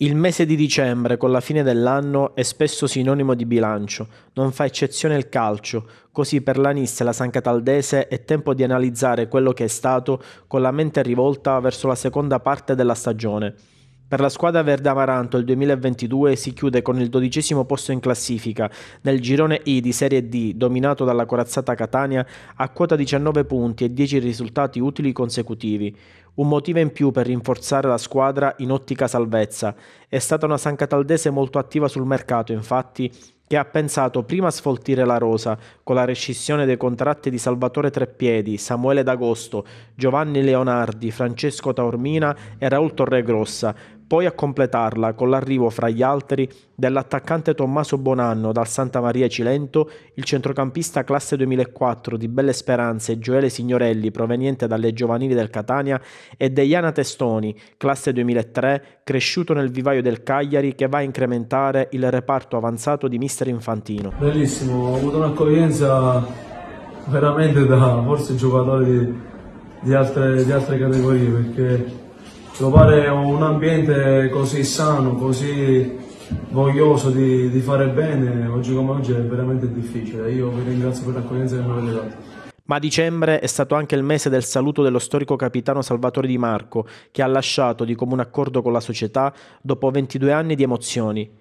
Il mese di dicembre, con la fine dell'anno, è spesso sinonimo di bilancio, non fa eccezione il calcio, così per l'Anis e la San Cataldese è tempo di analizzare quello che è stato con la mente rivolta verso la seconda parte della stagione. Per la squadra Verde Amaranto il 2022 si chiude con il dodicesimo posto in classifica nel girone I di Serie D dominato dalla corazzata Catania a quota 19 punti e 10 risultati utili consecutivi. Un motivo in più per rinforzare la squadra in ottica salvezza. È stata una San Cataldese molto attiva sul mercato infatti che ha pensato prima a sfoltire la rosa con la rescissione dei contratti di Salvatore Treppiedi, Samuele D'Agosto, Giovanni Leonardi, Francesco Taormina e Raul Torregrossa, poi a completarla con l'arrivo fra gli altri dell'attaccante Tommaso Bonanno dal Santa Maria Cilento, il centrocampista classe 2004 di Belle Speranze Gioele Signorelli proveniente dalle giovanili del Catania e Deiana Testoni, classe 2003, cresciuto nel vivaio del Cagliari che va a incrementare il reparto avanzato di mister Infantino. Bellissimo, ho avuto un'accoglienza veramente da forse giocatori di, di, altre, di altre categorie perché trovare un ambiente così sano, così voglioso di, di fare bene, oggi come oggi è veramente difficile. Io vi ringrazio per l'accoglienza che mi avete dato. Ma dicembre è stato anche il mese del saluto dello storico capitano Salvatore Di Marco, che ha lasciato di comune accordo con la società dopo 22 anni di emozioni.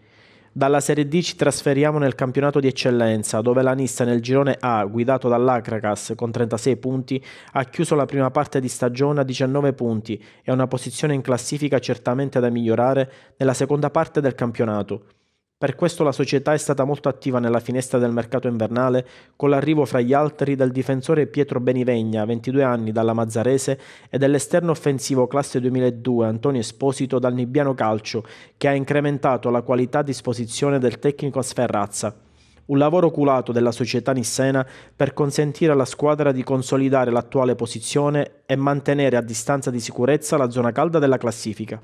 Dalla Serie D ci trasferiamo nel campionato di eccellenza, dove la Nissa nel girone A, guidato dall'Acracas con 36 punti, ha chiuso la prima parte di stagione a 19 punti e una posizione in classifica certamente da migliorare nella seconda parte del campionato. Per questo la società è stata molto attiva nella finestra del mercato invernale con l'arrivo fra gli altri del difensore Pietro Benivegna, 22 anni, dalla Mazzarese, e dell'esterno offensivo classe 2002 Antonio Esposito dal Nibbiano Calcio, che ha incrementato la qualità a disposizione del tecnico a Sferrazza. Un lavoro culato della società nissena per consentire alla squadra di consolidare l'attuale posizione e mantenere a distanza di sicurezza la zona calda della classifica.